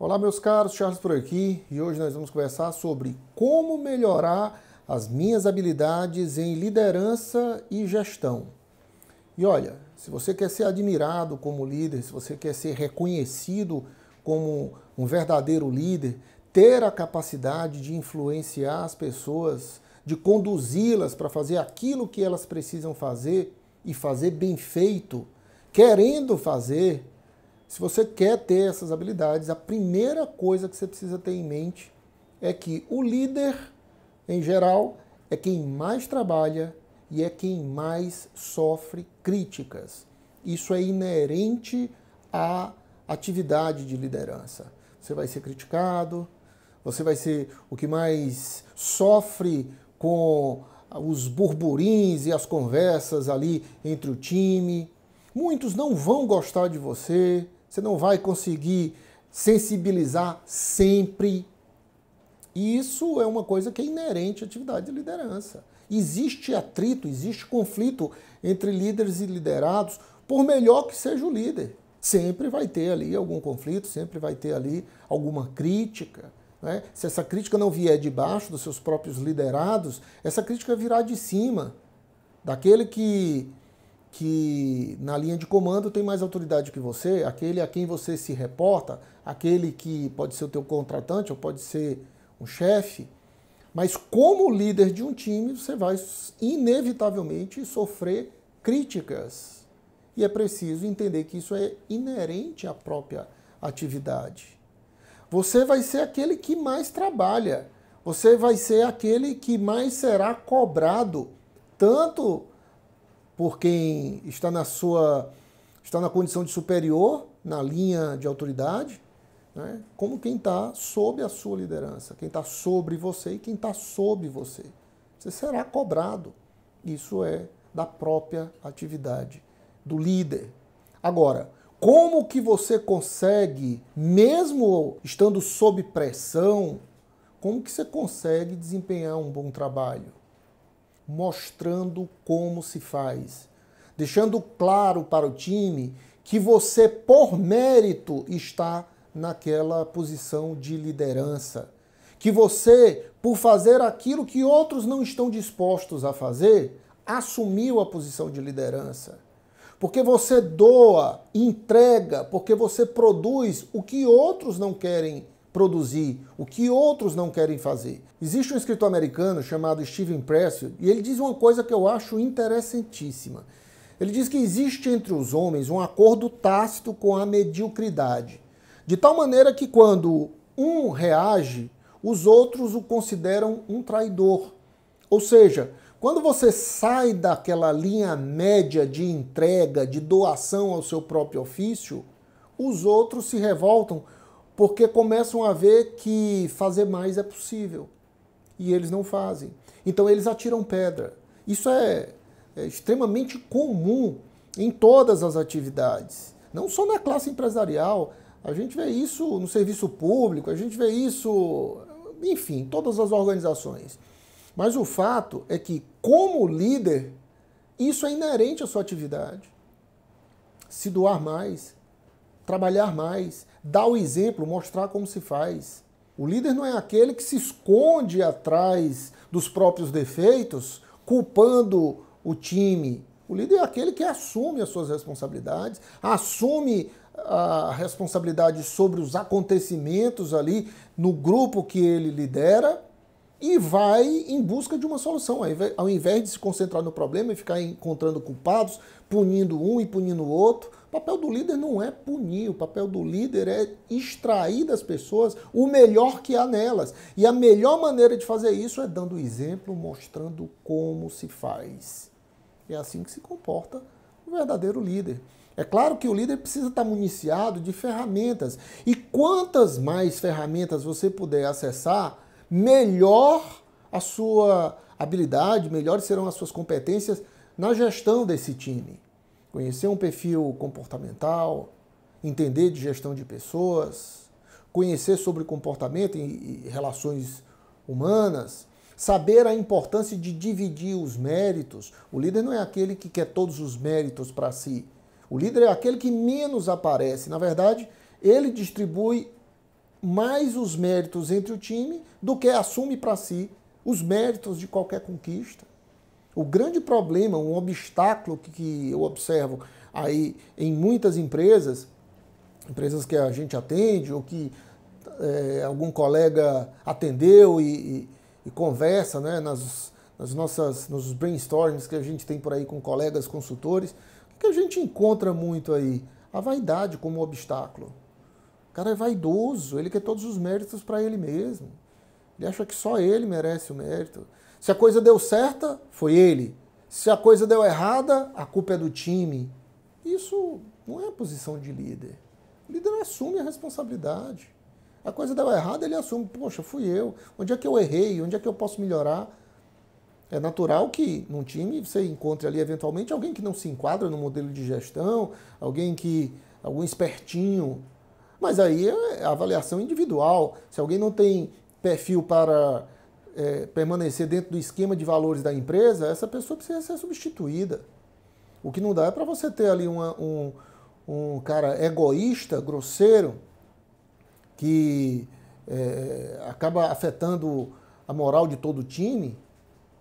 Olá, meus caros, Charles por aqui e hoje nós vamos conversar sobre como melhorar as minhas habilidades em liderança e gestão. E olha, se você quer ser admirado como líder, se você quer ser reconhecido como um verdadeiro líder, ter a capacidade de influenciar as pessoas, de conduzi-las para fazer aquilo que elas precisam fazer e fazer bem feito, querendo fazer, se você quer ter essas habilidades, a primeira coisa que você precisa ter em mente é que o líder, em geral, é quem mais trabalha e é quem mais sofre críticas. Isso é inerente à atividade de liderança. Você vai ser criticado, você vai ser o que mais sofre com os burburins e as conversas ali entre o time. Muitos não vão gostar de você, você não vai conseguir sensibilizar sempre. E isso é uma coisa que é inerente à atividade de liderança. Existe atrito, existe conflito entre líderes e liderados, por melhor que seja o líder. Sempre vai ter ali algum conflito, sempre vai ter ali alguma crítica. Né? Se essa crítica não vier de baixo, dos seus próprios liderados, essa crítica virá de cima, daquele que que na linha de comando tem mais autoridade que você, aquele a quem você se reporta, aquele que pode ser o teu contratante ou pode ser um chefe, mas como líder de um time, você vai inevitavelmente sofrer críticas. E é preciso entender que isso é inerente à própria atividade. Você vai ser aquele que mais trabalha, você vai ser aquele que mais será cobrado, tanto por quem está na sua está na condição de superior na linha de autoridade, né? como quem está sob a sua liderança, quem está sobre você e quem está sob você. Você será cobrado. Isso é da própria atividade do líder. Agora, como que você consegue, mesmo estando sob pressão, como que você consegue desempenhar um bom trabalho? mostrando como se faz, deixando claro para o time que você, por mérito, está naquela posição de liderança, que você, por fazer aquilo que outros não estão dispostos a fazer, assumiu a posição de liderança. Porque você doa, entrega, porque você produz o que outros não querem produzir o que outros não querem fazer. Existe um escritor americano chamado Steven Pressfield e ele diz uma coisa que eu acho interessantíssima. Ele diz que existe entre os homens um acordo tácito com a mediocridade, de tal maneira que quando um reage, os outros o consideram um traidor. Ou seja, quando você sai daquela linha média de entrega, de doação ao seu próprio ofício, os outros se revoltam porque começam a ver que fazer mais é possível e eles não fazem. Então eles atiram pedra. Isso é, é extremamente comum em todas as atividades, não só na classe empresarial. A gente vê isso no serviço público, a gente vê isso, enfim, em todas as organizações. Mas o fato é que, como líder, isso é inerente à sua atividade. Se doar mais, trabalhar mais, dar o exemplo, mostrar como se faz. O líder não é aquele que se esconde atrás dos próprios defeitos, culpando o time. O líder é aquele que assume as suas responsabilidades, assume a responsabilidade sobre os acontecimentos ali no grupo que ele lidera e vai em busca de uma solução, ao invés de se concentrar no problema e ficar encontrando culpados, punindo um e punindo o outro. O papel do líder não é punir, o papel do líder é extrair das pessoas o melhor que há nelas. E a melhor maneira de fazer isso é dando exemplo, mostrando como se faz. É assim que se comporta o verdadeiro líder. É claro que o líder precisa estar municiado de ferramentas. E quantas mais ferramentas você puder acessar, melhor a sua habilidade, melhores serão as suas competências na gestão desse time. Conhecer um perfil comportamental, entender de gestão de pessoas, conhecer sobre comportamento e relações humanas, saber a importância de dividir os méritos. O líder não é aquele que quer todos os méritos para si. O líder é aquele que menos aparece. Na verdade, ele distribui mais os méritos entre o time do que assume para si os méritos de qualquer conquista. O grande problema, um obstáculo que, eu observo aí em muitas empresas, empresas que a gente atende ou que é, algum colega atendeu e, e, e conversa né, nas, nas, nossas, nos brainstorms que a gente tem por aí com colegas consultores, o que a gente encontra muito aí? A vaidade como obstáculo. O cara é vaidoso, ele quer todos os méritos para ele mesmo. Ele acha que só ele merece o mérito. Se a coisa deu certa, foi ele. Se a coisa deu errada, a culpa é do time. Isso não é a posição de líder. O líder assume a responsabilidade. A coisa deu errada, ele assume. Poxa, fui eu. Onde é que eu errei? Onde é que eu posso melhorar? É natural que num time você encontre ali eventualmente alguém que não se enquadra no modelo de gestão, alguém que algum espertinho. Mas aí é avaliação individual. Se alguém não tem perfil para é, permanecer dentro do esquema de valores da empresa, essa pessoa precisa ser substituída. O que não dá é para você ter ali uma, um, um cara egoísta, grosseiro, que é, acaba afetando a moral de todo o time,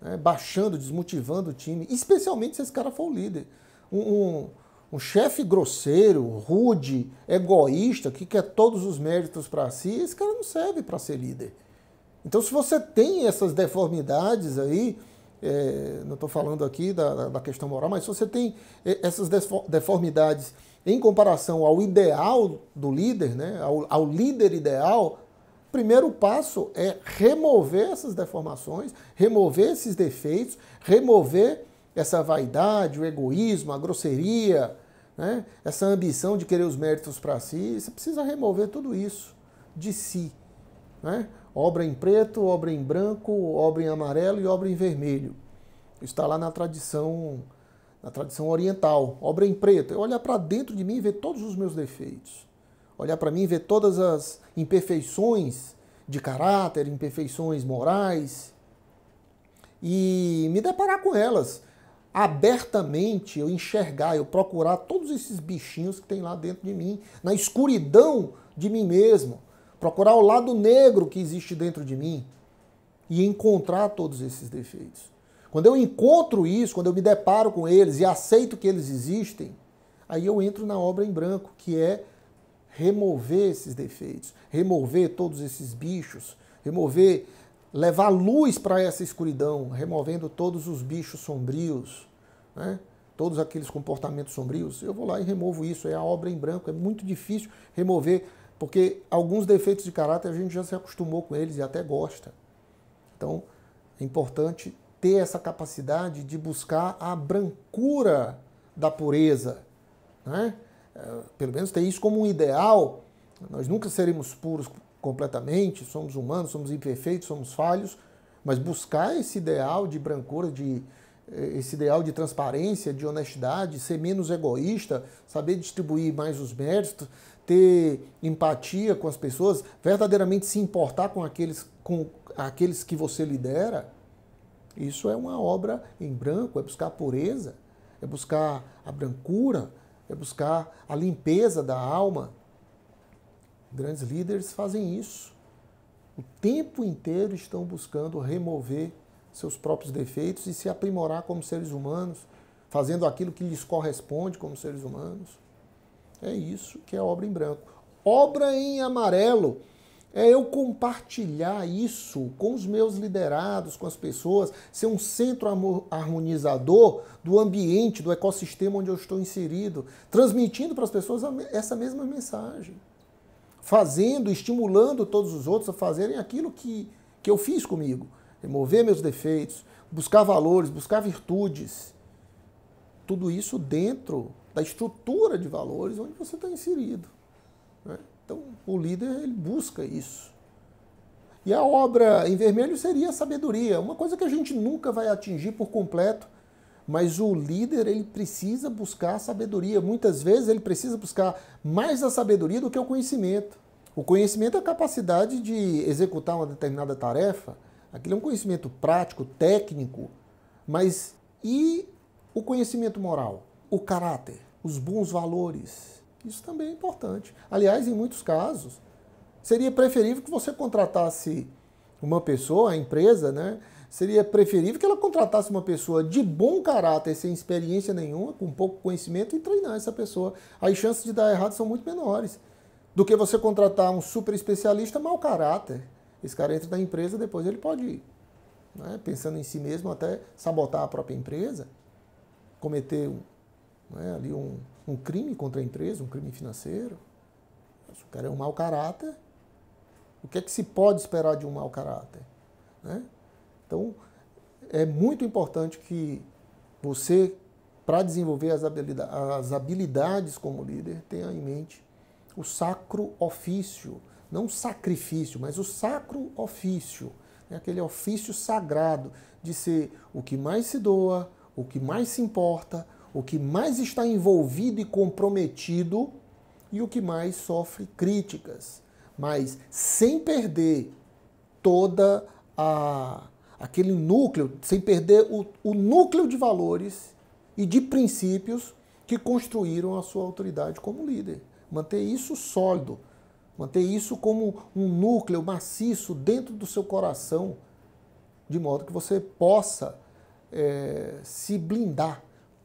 né, baixando, desmotivando o time, especialmente se esse cara for o líder. Um, um, um chefe grosseiro, rude, egoísta, que quer todos os méritos para si, esse cara não serve para ser líder. Então, se você tem essas deformidades aí, é, não estou falando aqui da, da, questão moral, mas se você tem é, essas deformidades em comparação ao ideal do líder, né, ao, ao líder ideal, o primeiro passo é remover essas deformações, remover esses defeitos, remover essa vaidade, o egoísmo, a grosseria, né? essa ambição de querer os méritos para si. Você precisa remover tudo isso de si. Né? obra em preto, obra em branco, obra em amarelo e obra em vermelho. Isso está lá na tradição na tradição oriental, obra em preto. é olhar para dentro de mim e ver todos os meus defeitos. Olhar para mim e ver todas as imperfeições de caráter, imperfeições morais e me deparar com elas abertamente, eu enxergar, eu procurar todos esses bichinhos que tem lá dentro de mim, na escuridão de mim mesmo procurar o lado negro que existe dentro de mim e encontrar todos esses defeitos. Quando eu encontro isso, quando eu me deparo com eles e aceito que eles existem, aí eu entro na obra em branco, que é remover esses defeitos, remover todos esses bichos, remover, levar luz para essa escuridão, removendo todos os bichos sombrios, né? todos aqueles comportamentos sombrios. Eu vou lá e removo isso. É a obra em branco. É muito difícil remover porque alguns defeitos de caráter a gente já se acostumou com eles e até gosta. Então, é importante ter essa capacidade de buscar a brancura da pureza. Né? É, pelo menos ter isso como um ideal. Nós nunca seremos puros completamente, somos humanos, somos imperfeitos, somos falhos, mas buscar esse ideal de brancura, de eh, esse ideal de transparência, de honestidade, ser menos egoísta, saber distribuir mais os méritos, ter empatia com as pessoas, verdadeiramente se importar com aqueles, com aqueles que você lidera, isso é uma obra em branco, é buscar a pureza, é buscar a brancura, é buscar a limpeza da alma. Grandes líderes fazem isso. O tempo inteiro estão buscando remover seus próprios defeitos e se aprimorar como seres humanos, fazendo aquilo que lhes corresponde como seres humanos. É isso que é obra em branco. Obra em amarelo é eu compartilhar isso com os meus liderados, com as pessoas, ser um centro harmonizador do ambiente, do ecossistema onde eu estou inserido, transmitindo para as pessoas essa mesma mensagem. Fazendo, estimulando todos os outros a fazerem aquilo que, que eu fiz comigo. Remover meus defeitos, buscar valores, buscar virtudes. Tudo isso dentro da estrutura de valores onde você está inserido. Né? Então, o líder ele busca isso. E a obra em vermelho seria a sabedoria, uma coisa que a gente nunca vai atingir por completo, mas o líder ele precisa buscar a sabedoria. Muitas vezes ele precisa buscar mais a sabedoria do que o conhecimento. O conhecimento é a capacidade de executar uma determinada tarefa. Aquilo é um conhecimento prático, técnico, mas e o conhecimento moral? o caráter, os bons valores. Isso também é importante. Aliás, em muitos casos, seria preferível que você contratasse uma pessoa, a empresa, né? Seria preferível que ela contratasse uma pessoa de bom caráter, sem experiência nenhuma, com pouco conhecimento, e treinar essa pessoa. As chances de dar errado são muito menores do que você contratar um super especialista mau caráter. Esse cara entra na empresa, depois ele pode ir. Né? Pensando em si mesmo, até sabotar a própria empresa, cometer né, ali um, um crime contra a empresa, um crime financeiro. Se o cara é um mau caráter, o que é que se pode esperar de um mau caráter? Né? Então, é muito importante que você, para desenvolver as habilidades, as habilidades como líder, tenha em mente o sacro ofício. Não sacrifício, mas o sacro ofício. É aquele ofício sagrado de ser o que mais se doa, o que mais se importa, o que mais está envolvido e comprometido e o que mais sofre críticas, mas sem perder toda a aquele núcleo, sem perder o, o núcleo de valores e de princípios que construíram a sua autoridade como líder. Manter isso sólido, manter isso como um núcleo maciço dentro do seu coração, de modo que você possa é, se blindar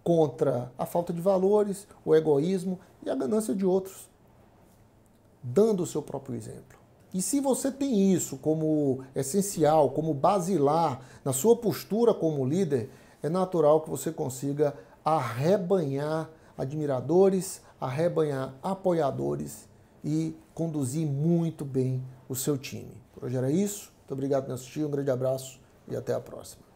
contra a falta de valores, o egoísmo e a ganância de outros, dando o seu próprio exemplo. E se você tem isso como essencial, como basilar na sua postura como líder, é natural que você consiga arrebanhar admiradores, arrebanhar apoiadores e conduzir muito bem o seu time. Por hoje era isso. Muito obrigado por assistir, um grande abraço e até a próxima.